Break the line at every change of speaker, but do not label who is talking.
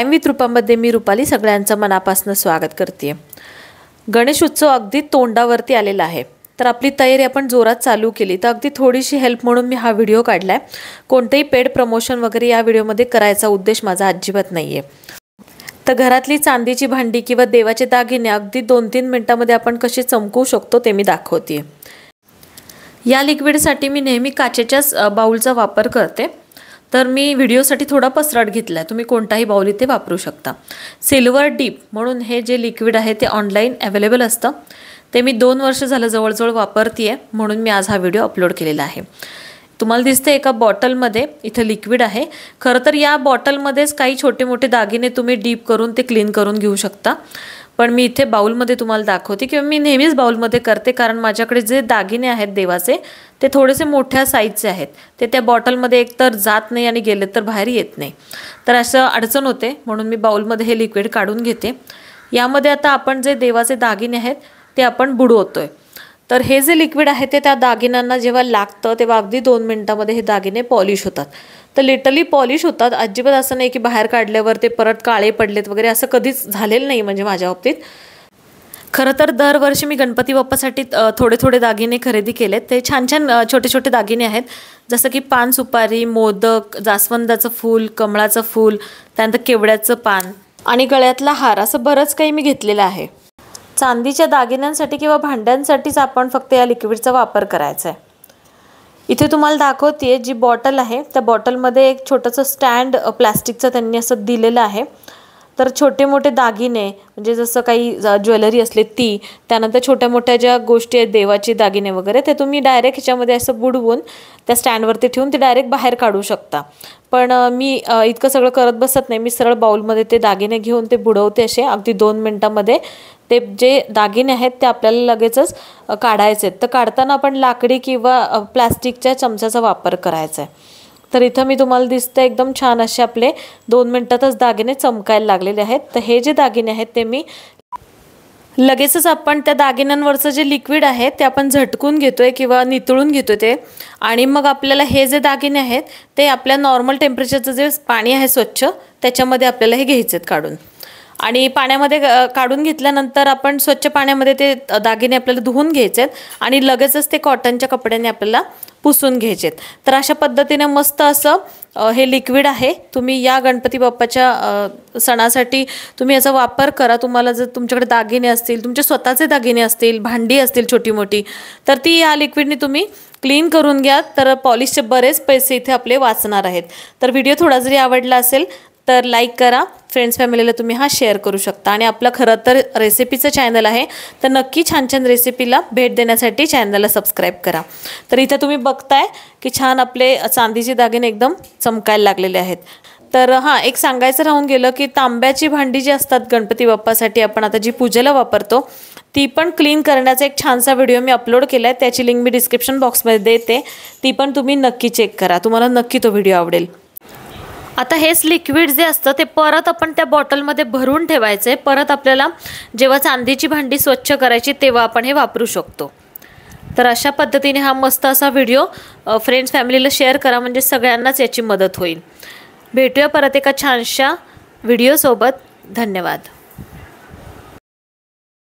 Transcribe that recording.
time रूपामध्ये मी रुपाली सगळ्यांचं मनापासून स्वागत करते गणेश उत्सव अगदी तोंडावरती आलेला आहे तर आपली तयारी आपण जोरात चालू केली तर अगदी थोडीशी हेल्प म्हणून मी हा व्हिडिओ काढला आहे कोणतंही पेड प्रमोशन वगैरे या व्हिडिओमध्ये करायचा उद्देश माझा अजिबात नाही आहे तर घरातली चांदीची भांडी किंवा देवाचे दागिने अगदी दोन तीन मिनटामध्ये आपण कसे चमकवू शकतो ते मी दाखवते या लिक्विडसाठी मी नेहमी काचेच्याच बाऊलचा वापर करते तर मी व्हिडिओसाठी थोडा पसराट घेतला आहे तुम्ही कोणताही बाऊल इथे वापरू शकता सिल्वर डीप म्हणून हे जे लिक्विड आहे ते ऑनलाईन अवेलेबल असतं ते मी दोन वर्ष झालं जवळजवळ वापरते आहे म्हणून मी आज हा व्हिडिओ अपलोड केलेला आहे तुम्हाला दिसते एका बॉटलमध्ये इथं लिक्विड आहे खरं तर या बॉटलमध्येच काही छोटे मोठे दागिने तुम्ही डीप करून ते क्लीन करून घेऊ शकता पण मी इथे बाऊलमध्ये तुम्हाला दाखवते किंवा मी नेहमीच बाऊलमध्ये करते कारण माझ्याकडे जे दागिने आहेत देवाचे ते थोडेसे मोठ्या साईजचे आहेत ते त्या बॉटलमध्ये एकतर जात नाही आणि गेले तर बाहेर येत नाही तर असं अडचण होते म्हणून मी बाऊलमध्ये हे लिक्विड काढून घेते यामध्ये आता आपण जे देवाचे दागिने आहेत ते आपण बुडवतो आहे तर हे जे लिक्विड आहे ते त्या दागिन्यांना जेव्हा लागतं तेव्हा अगदी दोन मिनटामध्ये हे दागिने पॉलिश होतात तर लिटरली पॉलिश होतात अजिबात असं नाही की बाहेर काढल्यावर ते परत काळे पडलेत वगैरे असं कधीच झालेलं नाही म्हणजे माझ्या बाबतीत खरं तर दरवर्षी मी गणपती बाप्पासाठी थोडे थोडे दागिने खरेदी केलेत ते छान छान छोटे छोटे दागिने आहेत जसं की पान सुपारी मोदक जास्वंदाचं फूल कमळाचं फूल त्यानंतर केवड्याचं पान आणि गळ्यातला हार असं बरंच काही मी घेतलेलं आहे चांदीच्या दागिन्यांसाठी किंवा भांड्यांसाठीच आपण फक्त या लिक्विडचा वापर करायचा आहे इथे तुम्हाला दाखवते जी बॉटल आहे त्या बॉटलमध्ये एक छोटंसं स्टँड प्लॅस्टिकचं त्यांनी असं दिलेलं आहे तर छोटे मोठे दागिने म्हणजे जसं काही ज्वेलरी असले ती त्यानंतर छोट्या मोठ्या ज्या गोष्टी आहेत देवाचे दागिने वगैरे ते तुम्ही डायरेक्ट ह्याच्यामध्ये असं बुडवून त्या स्टँडवरती ठेवून ते डायरेक्ट बाहेर काढू शकता पण मी इतकं सगळं करत बसत नाही मी सरळ बाऊलमध्ये ते दागिने घेऊन ते बुडवते असे अगदी दोन मिनटामध्ये ते जे दागिने आहेत ते आपल्याला लगेचच काढायचे आहेत तर काढताना आपण लाकडी किंवा प्लास्टिकच्या चमच्याचा वापर करायचा आहे तर इथं मी तुम्हाला दिसतं एकदम छान असे आपले दोन मिनटातच दागिने चमकायला लागलेले आहेत तर हे जे दागिने आहेत ते मी लगेचच आपण त्या दागिन्यांवरचं जे लिक्विड आहे ते आपण झटकून घेतोय किंवा नितळून घेतो ते आणि मग आपल्याला हे जे दागिने आहेत ते आपल्या नॉर्मल टेम्परेचरचं जे पाणी आहे स्वच्छ त्याच्यामध्ये आपल्याला हे घ्यायचे आहेत काढून आणि पाण्यामध्ये काढून घेतल्यानंतर आपण स्वच्छ पाण्यामध्ये ते दागिने आपल्याला धुवून घ्यायचे आणि लगेचच ते कॉटनच्या कपड्याने आपल्याला पुसून घ्यायचे तर अशा पद्धतीने मस्त असं हे लिक्विड आहे तुम्ही या गणपती बाप्पाच्या सणासाठी तुम्ही याचा वापर करा तुम्हाला जर तुमच्याकडे दागिने असतील तुमचे स्वतःचे दागिने असतील भांडी असतील छोटी मोठी तर ती या लिक्विडने तुम्ही क्लीन करून घ्या तर पॉलिशचे बरेच पैसे इथे आपले वाचणार आहेत तर व्हिडिओ थोडा जरी आवडला असेल तर लाईक करा फ्रेंड्स फॅमिलीला तुम्ही हा शेअर करू शकता आणि आपलं खरं तर रेसिपीचं चॅनल आहे तर नक्की छान छान रेसिपीला भेट देण्यासाठी चॅनलला सबस्क्राईब करा तर इथं तुम्ही बघताय की छान आपले चांदीचे दागिने एकदम चमकायला लागलेले आहेत तर हां एक सांगायचं राहून गेलं की तांब्याची भांडी जी असतात गणपती बाप्पासाठी आपण आता जी पूजेला वापरतो ती पण क्लीन करण्याचा एक छानसा व्हिडिओ मी अपलोड केला आहे त्याची लिंक मी डिस्क्रिप्शन बॉक्समध्ये देते ती पण तुम्ही नक्की चेक करा तुम्हाला नक्की तो व्हिडिओ आवडेल आता हेच लिक्विड जे असतं ते परत आपण त्या बॉटलमध्ये भरून ठेवायचं आहे परत आपल्याला जेव्हा चांदीची भांडी स्वच्छ करायची तेव्हा आपण हे वापरू शकतो तर अशा पद्धतीने हा मस्त असा व्हिडिओ फ्रेंड्स फॅमिलीला शेअर करा म्हणजे सगळ्यांनाच याची मदत होईल भेटूया परत एका छानशा व्हिडिओसोबत धन्यवाद